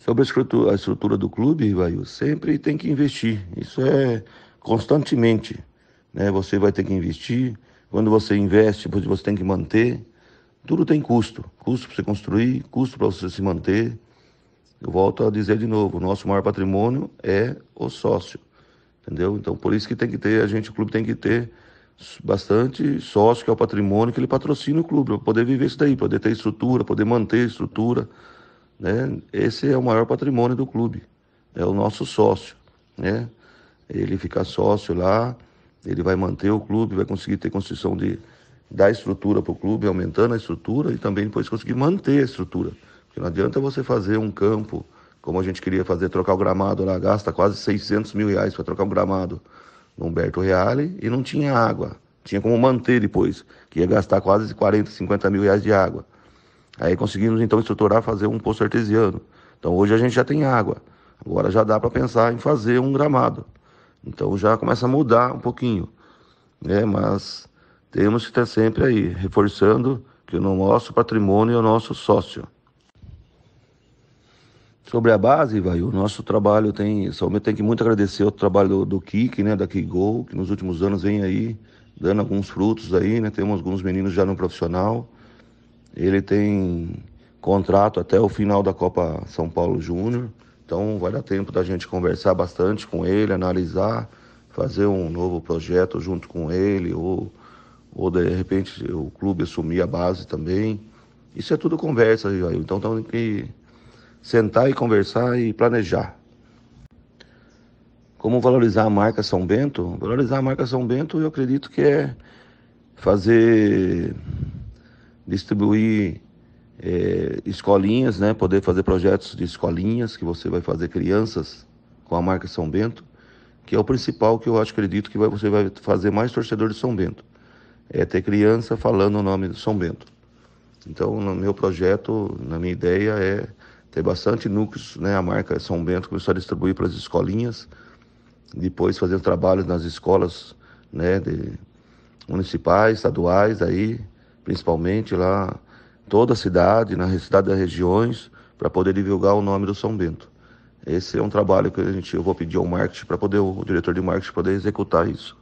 Sobre a estrutura do clube, Ivaíu, sempre tem que investir. Isso é constantemente. Né? Você vai ter que investir. Quando você investe, você tem que manter. Tudo tem custo. Custo para você construir, custo para você se manter. Eu volto a dizer de novo, o nosso maior patrimônio é o sócio. Entendeu? Então por isso que tem que ter, a gente, o clube tem que ter bastante sócio, que é o patrimônio, que ele patrocina o clube, para poder viver isso daí, poder ter estrutura, poder manter a estrutura né? Esse é o maior patrimônio do clube, é o nosso sócio, né? Ele fica sócio lá, ele vai manter o clube, vai conseguir ter construção de dar estrutura para o clube, aumentando a estrutura e também depois conseguir manter a estrutura. Porque não adianta você fazer um campo, como a gente queria fazer, trocar o gramado lá, gasta quase 600 mil reais para trocar um gramado no Humberto Reale e não tinha água. Tinha como manter depois, que ia gastar quase 40, 50 mil reais de água. Aí conseguimos então estruturar fazer um poço artesiano. Então hoje a gente já tem água. Agora já dá para pensar em fazer um gramado. Então já começa a mudar um pouquinho, né? Mas temos que estar sempre aí reforçando que o nosso patrimônio é o nosso sócio. Sobre a base, vai, o nosso trabalho tem, somente tem que muito agradecer o trabalho do, do Kik, né, da Kigol, que nos últimos anos vem aí dando alguns frutos aí, né? Temos alguns meninos já no profissional. Ele tem contrato até o final da Copa São Paulo Júnior. Então vai dar tempo da gente conversar bastante com ele, analisar, fazer um novo projeto junto com ele, ou, ou de repente o clube assumir a base também. Isso é tudo conversa, Jair. Então tem que sentar e conversar e planejar. Como valorizar a marca São Bento? Valorizar a marca São Bento, eu acredito que é fazer distribuir é, escolinhas, né? Poder fazer projetos de escolinhas que você vai fazer crianças com a marca São Bento, que é o principal que eu acho, acredito que vai, você vai fazer mais torcedor de São Bento. É ter criança falando o nome de São Bento. Então, no meu projeto, na minha ideia é ter bastante núcleos, né? A marca São Bento começou a distribuir para as escolinhas, depois fazer trabalho nas escolas, né? De municipais, estaduais, aí principalmente lá toda a cidade, na cidade das regiões, para poder divulgar o nome do São Bento. Esse é um trabalho que a gente, eu vou pedir ao marketing para poder, o diretor de marketing poder executar isso.